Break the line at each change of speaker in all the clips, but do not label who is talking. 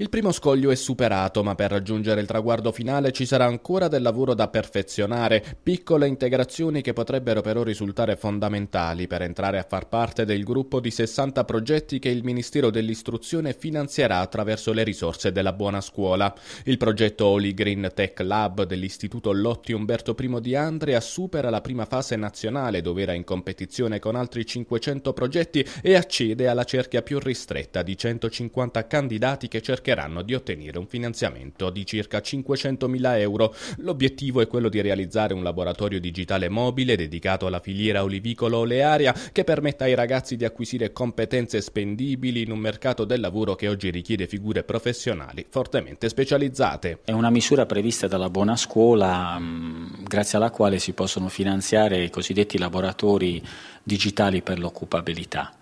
Il primo scoglio è superato, ma per raggiungere il traguardo finale ci sarà ancora del lavoro da perfezionare, piccole integrazioni che potrebbero però risultare fondamentali per entrare a far parte del gruppo di 60 progetti che il Ministero dell'Istruzione finanzierà attraverso le risorse della Buona Scuola. Il progetto Holy Green Tech Lab dell'Istituto Lotti Umberto I di Andrea supera la prima fase nazionale dove era in competizione con altri 500 progetti e accede alla cerchia più ristretta di 150 candidati che cercano cercheranno di ottenere un finanziamento di circa 500.000 euro. L'obiettivo è quello di realizzare un laboratorio digitale mobile dedicato alla filiera olivicolo-olearia che permetta ai ragazzi di acquisire competenze spendibili in un mercato del lavoro che oggi richiede figure professionali fortemente specializzate.
È una misura prevista dalla Buona Scuola mm, grazie alla quale si possono finanziare i cosiddetti laboratori digitali per l'occupabilità.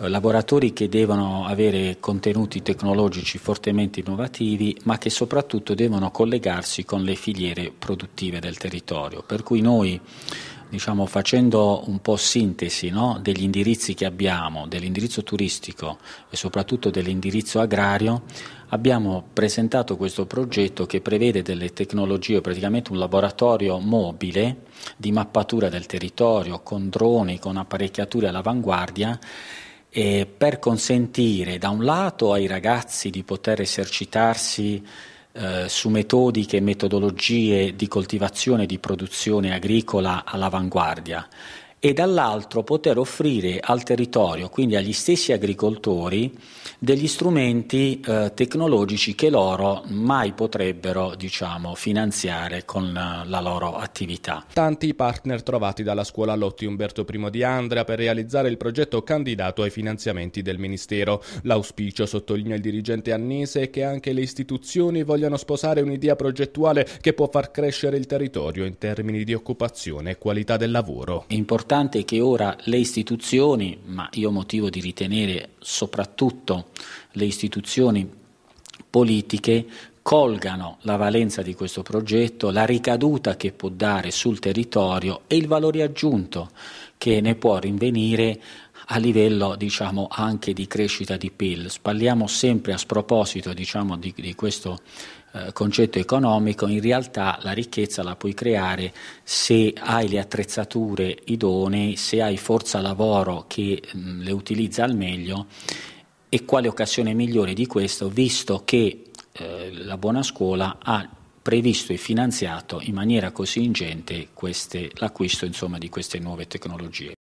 Eh, lavoratori che devono avere contenuti tecnologici fortemente innovativi, ma che soprattutto devono collegarsi con le filiere produttive del territorio. Per cui noi Diciamo, facendo un po' sintesi no, degli indirizzi che abbiamo, dell'indirizzo turistico e soprattutto dell'indirizzo agrario, abbiamo presentato questo progetto che prevede delle tecnologie, praticamente un laboratorio mobile di mappatura del territorio con droni, con apparecchiature all'avanguardia eh, per consentire da un lato ai ragazzi di poter esercitarsi eh, su metodiche e metodologie di coltivazione e di produzione agricola all'avanguardia e dall'altro poter offrire al territorio, quindi agli stessi agricoltori, degli strumenti eh, tecnologici che loro mai potrebbero diciamo, finanziare con eh, la loro attività.
Tanti i partner trovati dalla scuola Lotti Umberto I di Andrea per realizzare il progetto candidato ai finanziamenti del Ministero. L'auspicio, sottolinea il dirigente annese, è che anche le istituzioni vogliano sposare un'idea progettuale che può far crescere il territorio in termini di occupazione e qualità del lavoro. Importante importante che ora
le istituzioni, ma io ho motivo di ritenere soprattutto le istituzioni politiche, colgano la valenza di questo progetto, la ricaduta che può dare sul territorio e il valore aggiunto che ne può rinvenire a livello diciamo, anche di crescita di PIL. Spalliamo sempre a sproposito diciamo, di, di, questo eh, concetto economico, in realtà la ricchezza la puoi creare se hai le attrezzature idonee, se hai forza lavoro che mm, le utilizza al meglio e quale occasione migliore di questo, visto che eh, la buona scuola ha previsto e finanziato in maniera così ingente queste, l'acquisto insomma, di queste nuove tecnologie.